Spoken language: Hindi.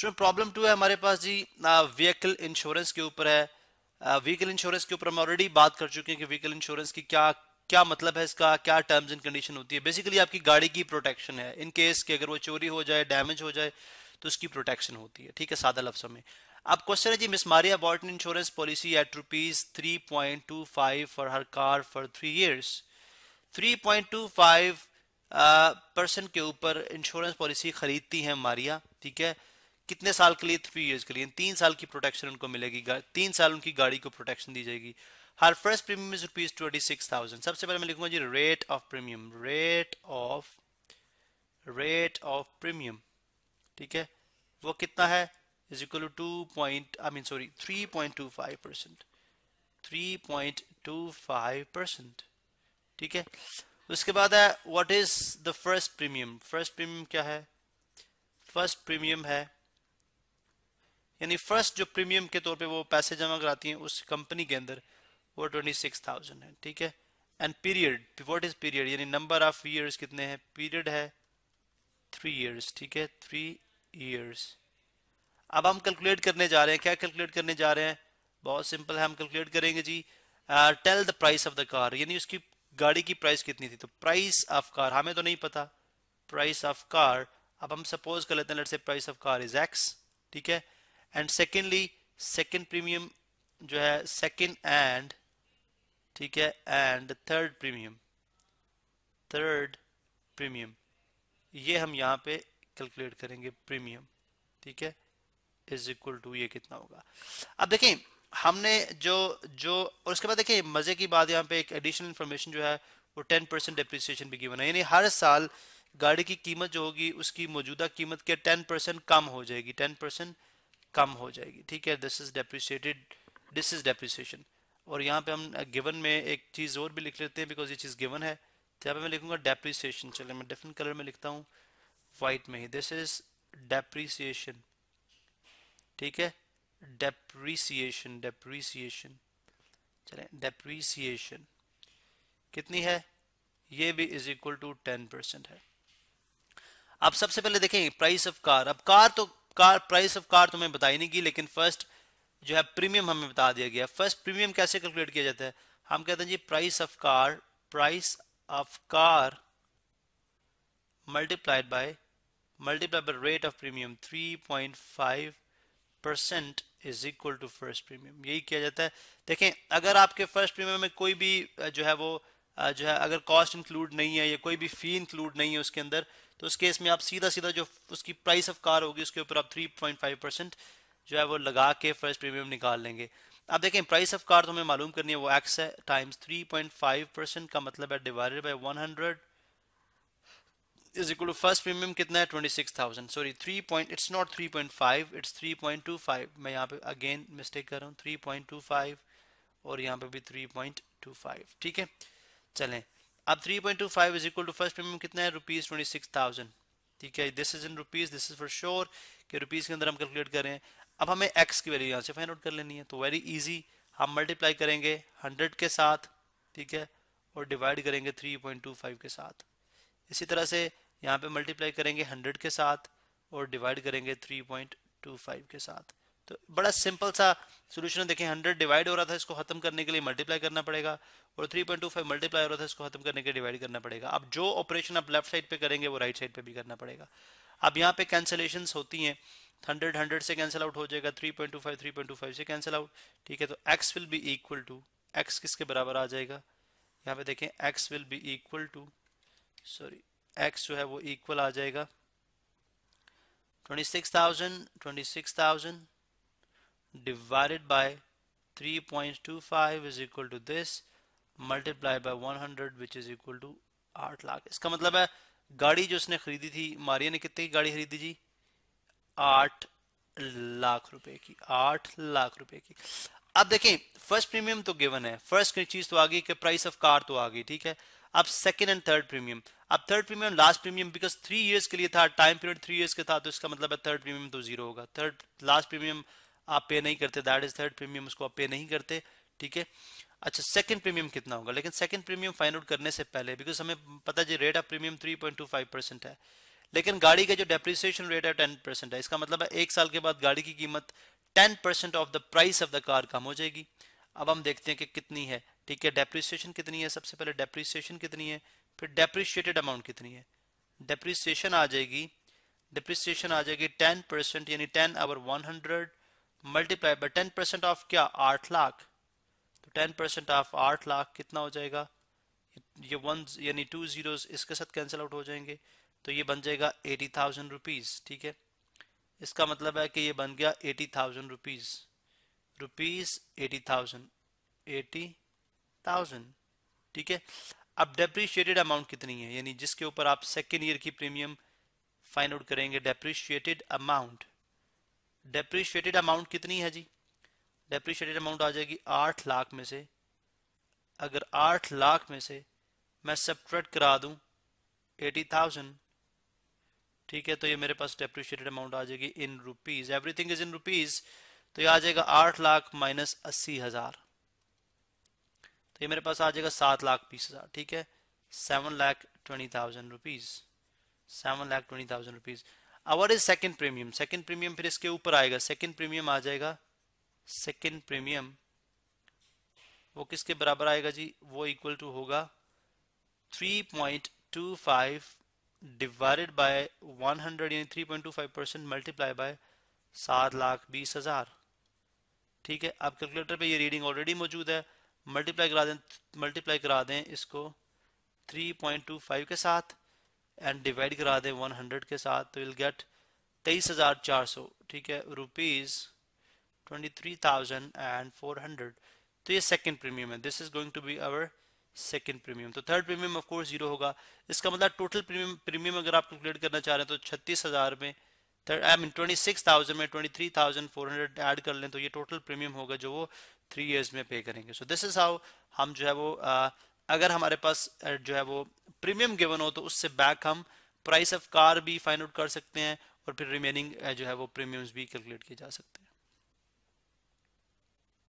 इसमें प्रॉब्लम टू है हमारे पास जी व्हीकल इंश्योरेंस के ऊपर है व्हीकल इंश्योरेंस के ऊपर हम ऑलरेडी बात कर चुके हैं कि व्हीकल इंश्योरेंस की क्या क्या मतलब है इसका क्या टर्म्स एंड कंडीशन होती है बेसिकली आपकी गाड़ी की प्रोटेक्शन है इन केस कि अगर वो चोरी हो जाए डैमेज हो जाए तो उसकी प्रोटेक्शन होती है ठीक है सादा लफ्सों में अब क्वेश्चन है जी Maria Barton insurance policy at rupees three point two five for her car for three years three point two five percent के ऊपर इंश्योरेंस पॉलिसी खरीदती है मारिया ठीक है कितने साल के लिए थ्री इयर्स के लिए तीन साल की प्रोटेक्शन उनको मिलेगी तीन साल उनकी गाड़ी को प्रोटेक्शन दी जाएगी her first premium is rupees twenty six thousand सबसे पहले मैं लिखूंगा जी rate of premium rate of rate of premium ठीक है वो कितना है is equal to point I mean sorry three point two five percent three point two five percent ठीक है उसके बाद है what is the first premium first premium क्या है फर्स्ट प्रीमियम है यानी फर्स्ट जो प्रीमियम के तौर पे वो पैसे जमा कराती हैं उस कंपनी के अंदर वो ट्वेंटी सिक्स थाउजेंड है ठीक है and period what is period यानी नंबर ऑफ ईयर्स कितने हैं पीरियड है थ्री ईयर्स ठीक है थ्री ईयर्स अब हम कैलकुलेट करने जा रहे हैं क्या कैलकुलेट करने जा रहे हैं बहुत सिंपल है हम कैलकुलेट करेंगे जी tell the price of the car यानी उसकी गाड़ी की प्राइस कितनी थी तो प्राइस ऑफ कार हमें तो नहीं पता प्राइस ऑफ कार अब हम सपोज कर लेते हैं let say price of car is X ठीक है एंड सेकेंडली सेकेंड प्रीमियम जो है सेकेंड एंड ठीक है and third premium third premium ये हम यहाँ पे कैलकुलेट करेंगे प्रीमियम ठीक है इज इक्वल टू ये कितना होगा अब देखें हमने जो जो और उसके बाद देखें मज़े की बात यहाँ पे एक एडिशनल इन्फॉर्मेशन जो है वो टेन परसेंट डिप्रिसिएशन भी गिवन है यानी हर साल गाड़ी की कीमत जो होगी उसकी मौजूदा कीमत के टेन परसेंट कम हो जाएगी टेन परसेंट कम हो जाएगी ठीक है this is depreciated this is depreciation और यहाँ पे हम गिवन uh, में एक चीज़ और भी लिख लेते हैं बिकॉज ये चीज़ गिवन है तो यहाँ पे मैं लिखूंगा डेप्रिसिएशन चले मैं डिफरेंट कलर में लिखता हूँ व्हाइट में ही दिस इज डेप्रिसिएशन ठीक है डेप्रिसिएशन डेप्रिसिएशन चले डेप्रिसिएशन कितनी है ये भी is equal to ten percent है अब सबसे पहले देखें प्राइस ऑफ कार अब कार तो कार प्राइस ऑफ कार तो मैं बताई नहीं की लेकिन फर्स्ट जो है प्रीमियम हमें बता दिया गया फर्स्ट प्रीमियम कैसे कैलकुलेट किया जाता है हम कहते हैं जी price of car price of car multiplied by multiplied by rate of premium 3.5 percent is equal to first premium यही किया जाता है देखें अगर आपके फर्स्ट प्रीमियम में कोई भी जो है वो जो है अगर कॉस्ट इंक्लूड नहीं है या कोई भी फी इंक्लूड नहीं है उसके अंदर तो उस केस में आप सीधा सीधा जो उसकी प्राइस ऑफ कार होगी उसके ऊपर आप 3.5 परसेंट जो है वो लगा के फर्स्ट प्रीमियम निकाल लेंगे आप देखें प्राइस ऑफ कार तो हमें मालूम करनी है वो एक्स है टाइम्स 3.5 परसेंट का मतलब है divided by 100 hundred is equal to first premium कितना है 26,000 sorry 3. Point it's not 3.5 it's 3.25 मैं यहाँ पे अगेन मिस्टेक कर रहा हूँ 3.25 और यहाँ पे भी 3.25 ठीक है चलें अब 3.25 is equal to first premium कितना है रुपीज ट्वेंटी सिक्स थाउजेंड ठीक है this is in rupees this is for sure कि रुपीज के अंदर हम कैलकुलेट करें अब हमें एक्स की वैल्यू यहाँ से फाइंड आउट कर लेनी है तो वेरी ईजी हम मल्टीप्लाई करेंगे हंड्रेड के साथ ठीक है और डिवाइड करेंगे थ्री पॉइंट टू फाइव के साथ इसी तरह से यहाँ पे मल्टीप्लाई करेंगे हंड्रेड के साथ और डिवाइड करेंगे थ्री पॉइंट टू फाइव के साथ तो बड़ा सिंपल सा सोल्यूशन देखें हंड्रेड डिवाइड हो रहा था इसको खत्म करने के लिए मल्टीप्लाई करना पड़ेगा और three point two five multiply हो रहा था इसको खत्म करने के लिए डिवाइड करना पड़ेगा अब जो ऑपरेशन आप लेफ्ट साइड पे करेंगे वो राइट साइड पे भी करना पड़ेगा अब यहाँ पे कैंसिलेशन होती हैं हंड्रेड हंड्रेड से कैंसिल आउट हो जाएगा three three point point two five two five से कैंसिल आउट ठीक है तो X will be equal to X किसके बराबर आ जाएगा यहाँ पे देखें X will be equal to sorry X जो है वो इक्वल आ जाएगा twenty six thousand twenty six thousand divided by 3.25 is equal to this multiply by 100 which is equal to आठ लाख इसका मतलब है गाड़ी जो उसने खरीदी थी मारिया ने कितने की गाड़ी खरीदी जी आठ लाख रुपए की आठ लाख रुपए की अब देखें फर्स्ट प्रीमियम तो गिवन है फर्स्ट चीज तो आ गई कि प्राइस ऑफ कार तो आ गई ठीक है अब सेकंड एंड थर्ड प्रीमियम अब third premium last premium because three years के लिए था टाइम पीरियड थ्री इयर्स का था तो इसका मतलब है थर्ड प्रीमियम तो जीरो होगा थर्ड लास्ट प्रीमियम आप पे नहीं करते दैट इज थर्ड प्रीमियम उसको आप पे नहीं करते ठीक है अच्छा सेकंड प्रीमियम कितना होगा लेकिन सेकंड प्रीमियम फाइंड आउट करने से पहले बिकॉज हमें पता जी रेट ऑफ प्रीमियम 3.25 परसेंट है लेकिन गाड़ी का जो डेप्रिसिएशन रेट है 10 परसेंट है इसका मतलब है एक साल के बाद गाड़ी की कीमत 10 percent of the price of the car कम हो जाएगी अब हम देखते हैं कि कितनी है ठीक है डेप्रिसिएशन कितनी है सबसे पहले डेप्रिसिएशन कितनी है फिर डेप्रिशिएटेड अमाउंट कितनी है डेप्रिसिएशन आ जाएगी डिप्रिसिएशन आ जाएगी टेन परसेंट यानी ten over one hundred multiply by ten percent of क्या आठ लाख तो टेन परसेंट ऑफ आठ लाख कितना हो जाएगा ये वन यानी टू जीरो इसके साथ कैंसिल आउट हो जाएंगे तो ये बन जाएगा एटी थाउजेंड रुपीज़ ठीक है इसका मतलब है कि ये बन गया eighty thousand rupees rupees eighty thousand eighty thousand ठीक है अब डेप्रीशिएटेड अमाउंट कितनी है यानी जिसके ऊपर आप सेकेंड ईयर की प्रीमियम फाइंड आउट करेंगे डेप्रीशिएटेड अमाउंट डेप्रीशिएटेड अमाउंट कितनी है जी डेप्रीशिएटेड अमाउंट आ जाएगी आठ लाख में से अगर आठ लाख में से मैं सब्ट्रैक्ट करा दूं एटी थाउजेंड ठीक है तो ये मेरे पास डेप्रिशिएटेड अमाउंट आ जाएगी in rupees everything is in rupees तो ये आ जाएगा आठ लाख माइनस अस्सी हजार तो ये मेरे पास आ जाएगा सात लाख बीस हजार ठीक है seven lakh twenty thousand rupees seven lakh twenty thousand rupees our is second premium second premium फिर इसके ऊपर आएगा सेकेंड प्रीमियम आ जाएगा सेकेंड प्रीमियम वो किसके बराबर आएगा जी वो इक्वल टू होगा 3.25 डिवाइडेड बाय 100 यानी 3.25 परसेंट मल्टीप्लाई बाय सात लाख बीस हजार ठीक है आप कैलकुलेटर पे ये रीडिंग ऑलरेडी मौजूद है मल्टीप्लाई करा दें मल्टीप्लाई करा दें इसको 3.25 के साथ एंड डिवाइड करा दें वन हंड्रेड के साथ तो विल गेट तेईस हज़ार चार सौ ठीक है rupees twenty three thousand and four hundred तो ये सेकेंड प्रीमियम है this is going to be our second premium तो third premium of course zero होगा इसका मतलब टोटल प्रीमियम प्रीमियम अगर आप कैलकुलेट करना चाह रहे हैं तो छत्तीस हज़ार में third I mean twenty six thousand में twenty three thousand four hundred add कर लें तो ये टोटल प्रीमियम होगा जो वो थ्री ईयर्स में पे करेंगे सो दिस इज़ हाउ हम जो है वो uh, अगर हमारे पास जो है वो प्रीमियम गिवन हो तो उससे बैक हम प्राइस ऑफ कार भी फाइंड आउट कर सकते हैं और फिर रिमेनिंग जो है वो प्रीमियम्स भी कैलकुलेट किए जा सकते हैं